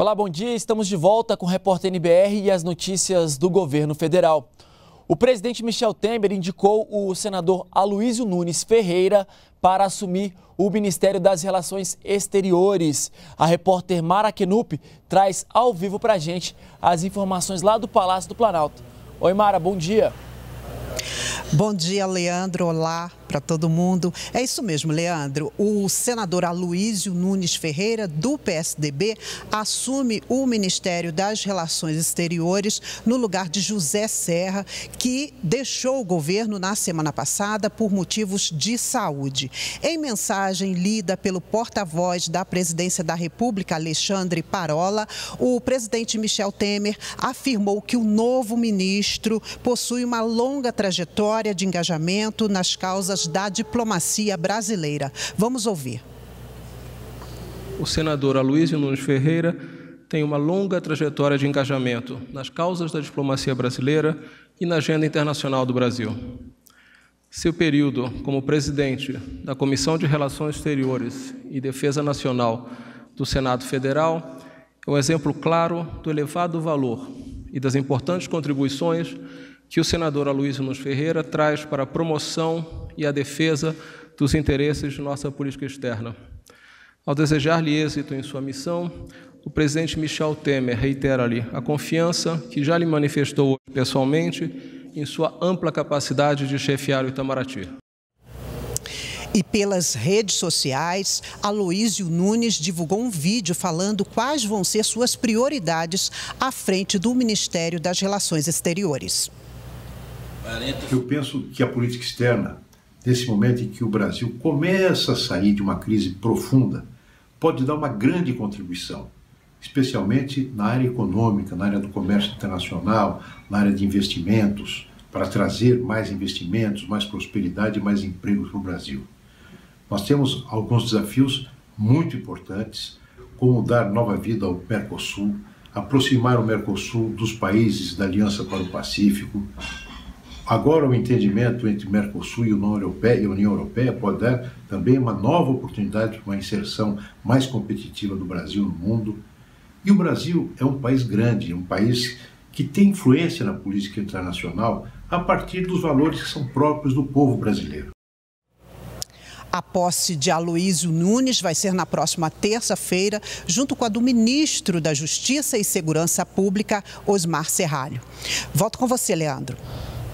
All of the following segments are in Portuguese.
Olá, bom dia. Estamos de volta com o Repórter NBR e as notícias do governo federal. O presidente Michel Temer indicou o senador Aloísio Nunes Ferreira para assumir o Ministério das Relações Exteriores. A repórter Mara Kenup traz ao vivo para a gente as informações lá do Palácio do Planalto. Oi, Mara, bom dia. Bom dia, Leandro. Olá para todo mundo. É isso mesmo, Leandro. O senador Aloísio Nunes Ferreira, do PSDB, assume o Ministério das Relações Exteriores no lugar de José Serra, que deixou o governo na semana passada por motivos de saúde. Em mensagem lida pelo porta-voz da Presidência da República, Alexandre Parola, o presidente Michel Temer afirmou que o novo ministro possui uma longa trajetória de engajamento nas causas da diplomacia brasileira. Vamos ouvir. O senador Aloysio Nunes Ferreira tem uma longa trajetória de engajamento nas causas da diplomacia brasileira e na agenda internacional do Brasil. Seu período como presidente da Comissão de Relações Exteriores e Defesa Nacional do Senado Federal é um exemplo claro do elevado valor e das importantes contribuições que o senador Aloysio Nunes Ferreira traz para a promoção e a defesa dos interesses de nossa política externa. Ao desejar-lhe êxito em sua missão, o presidente Michel Temer reitera-lhe a confiança que já lhe manifestou pessoalmente em sua ampla capacidade de chefiar o Itamaraty. E pelas redes sociais, Aloísio Nunes divulgou um vídeo falando quais vão ser suas prioridades à frente do Ministério das Relações Exteriores. Eu penso que a política externa nesse momento em que o Brasil começa a sair de uma crise profunda, pode dar uma grande contribuição, especialmente na área econômica, na área do comércio internacional, na área de investimentos, para trazer mais investimentos, mais prosperidade, e mais empregos para o Brasil. Nós temos alguns desafios muito importantes, como dar nova vida ao Mercosul, aproximar o Mercosul dos países da Aliança para o Pacífico, Agora, o entendimento entre Mercosul e União Europeia, e União Europeia pode dar também uma nova oportunidade para uma inserção mais competitiva do Brasil no mundo. E o Brasil é um país grande, um país que tem influência na política internacional a partir dos valores que são próprios do povo brasileiro. A posse de Aloísio Nunes vai ser na próxima terça-feira, junto com a do ministro da Justiça e Segurança Pública, Osmar Serralho. Volto com você, Leandro.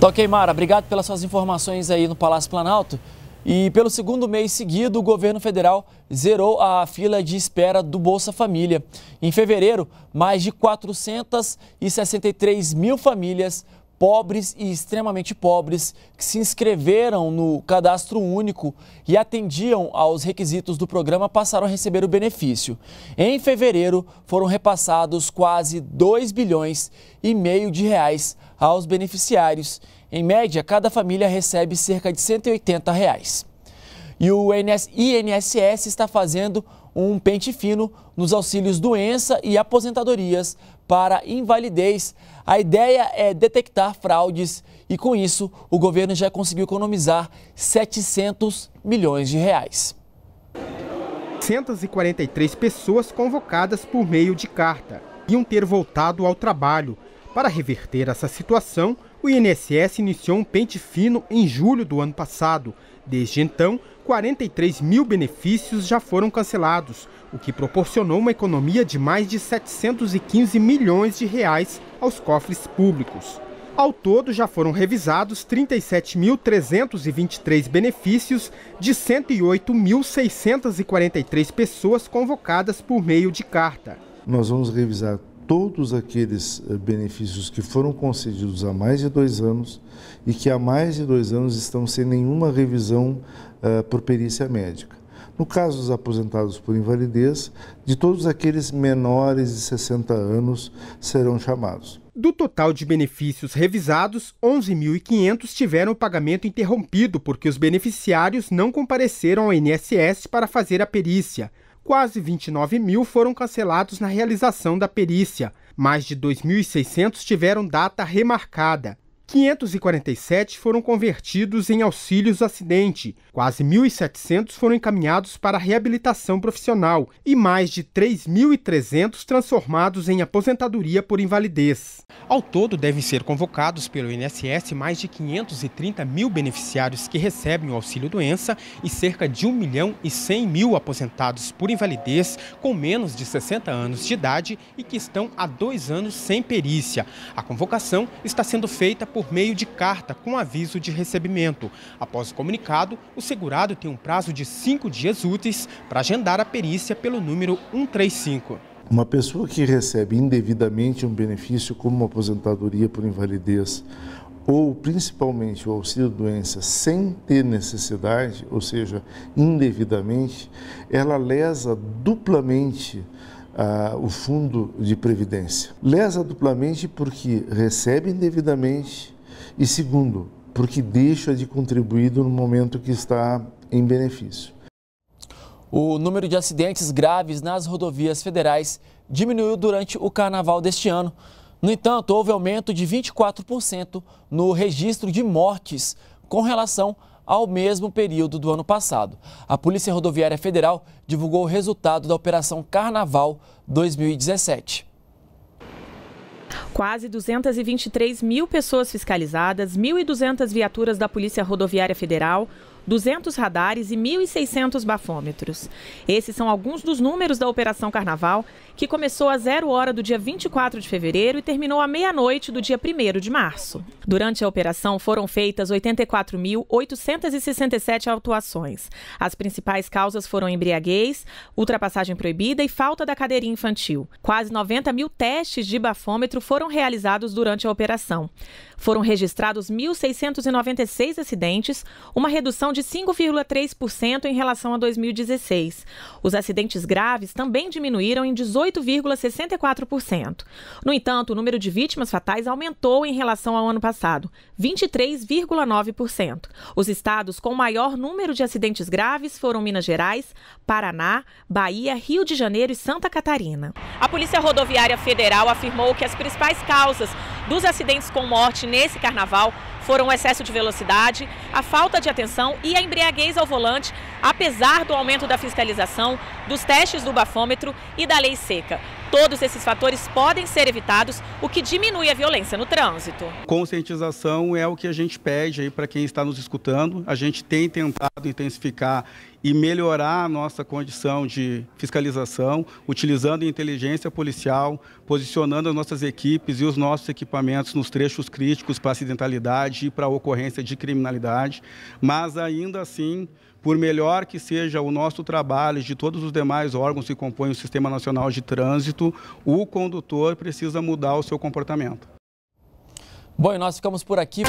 Tá ok, Mara. Obrigado pelas suas informações aí no Palácio Planalto. E pelo segundo mês seguido, o governo federal zerou a fila de espera do Bolsa Família. Em fevereiro, mais de 463 mil famílias pobres e extremamente pobres que se inscreveram no cadastro único e atendiam aos requisitos do programa passaram a receber o benefício. Em fevereiro, foram repassados quase 2 bilhões e meio de reais aos beneficiários. Em média, cada família recebe cerca de R$ 180. Reais. E o INSS está fazendo um pente fino nos auxílios doença e aposentadorias para invalidez. A ideia é detectar fraudes e, com isso, o governo já conseguiu economizar 700 milhões de reais. 143 pessoas convocadas por meio de carta iam ter voltado ao trabalho para reverter essa situação, o INSS iniciou um pente fino em julho do ano passado. Desde então, 43 mil benefícios já foram cancelados, o que proporcionou uma economia de mais de 715 milhões de reais aos cofres públicos. Ao todo, já foram revisados 37.323 benefícios de 108.643 pessoas convocadas por meio de carta. Nós vamos revisar todos aqueles eh, benefícios que foram concedidos há mais de dois anos e que há mais de dois anos estão sem nenhuma revisão uh, por perícia médica. No caso dos aposentados por invalidez, de todos aqueles menores de 60 anos serão chamados. Do total de benefícios revisados, 11.500 tiveram o pagamento interrompido porque os beneficiários não compareceram ao INSS para fazer a perícia quase 29 mil foram cancelados na realização da perícia. Mais de 2.600 tiveram data remarcada. 547 foram convertidos em auxílios acidente, quase 1.700 foram encaminhados para reabilitação profissional e mais de 3.300 transformados em aposentadoria por invalidez. Ao todo, devem ser convocados pelo INSS mais de 530 mil beneficiários que recebem o auxílio doença e cerca de 1 milhão e 100 mil aposentados por invalidez com menos de 60 anos de idade e que estão há dois anos sem perícia. A convocação está sendo feita por meio de carta com aviso de recebimento. Após o comunicado, o segurado tem um prazo de cinco dias úteis para agendar a perícia pelo número 135. Uma pessoa que recebe indevidamente um benefício como uma aposentadoria por invalidez ou principalmente o auxílio doença sem ter necessidade, ou seja, indevidamente, ela lesa duplamente ah, o fundo de previdência. Lesa duplamente porque recebe indevidamente e, segundo, porque deixa de contribuir no momento que está em benefício. O número de acidentes graves nas rodovias federais diminuiu durante o carnaval deste ano. No entanto, houve aumento de 24% no registro de mortes com relação ao mesmo período do ano passado. A Polícia Rodoviária Federal divulgou o resultado da Operação Carnaval 2017. Quase 223 mil pessoas fiscalizadas, 1.200 viaturas da Polícia Rodoviária Federal, 200 radares e 1.600 bafômetros. Esses são alguns dos números da Operação Carnaval, que começou a zero hora do dia 24 de fevereiro e terminou à meia-noite do dia 1 de março. Durante a operação foram feitas 84.867 autuações. As principais causas foram embriaguez, ultrapassagem proibida e falta da cadeirinha infantil. Quase 90 mil testes de bafômetro foram realizados durante a operação. Foram registrados 1.696 acidentes, uma redução de 5,3% em relação a 2016. Os acidentes graves também diminuíram em 18,64%. No entanto, o número de vítimas fatais aumentou em relação ao ano passado, 23,9%. Os estados com maior número de acidentes graves foram Minas Gerais, Paraná, Bahia, Rio de Janeiro e Santa Catarina. A Polícia Rodoviária Federal afirmou que as principais causas dos acidentes com morte nesse carnaval foram o excesso de velocidade, a falta de atenção e a embriaguez ao volante, apesar do aumento da fiscalização, dos testes do bafômetro e da lei seca. Todos esses fatores podem ser evitados, o que diminui a violência no trânsito. Conscientização é o que a gente pede aí para quem está nos escutando. A gente tem tentado intensificar e melhorar a nossa condição de fiscalização, utilizando inteligência policial, posicionando as nossas equipes e os nossos equipamentos nos trechos críticos para acidentalidade e para ocorrência de criminalidade, mas ainda assim por melhor que seja o nosso trabalho de todos os demais órgãos que compõem o Sistema Nacional de Trânsito, o condutor precisa mudar o seu comportamento. Bom, e nós ficamos por aqui.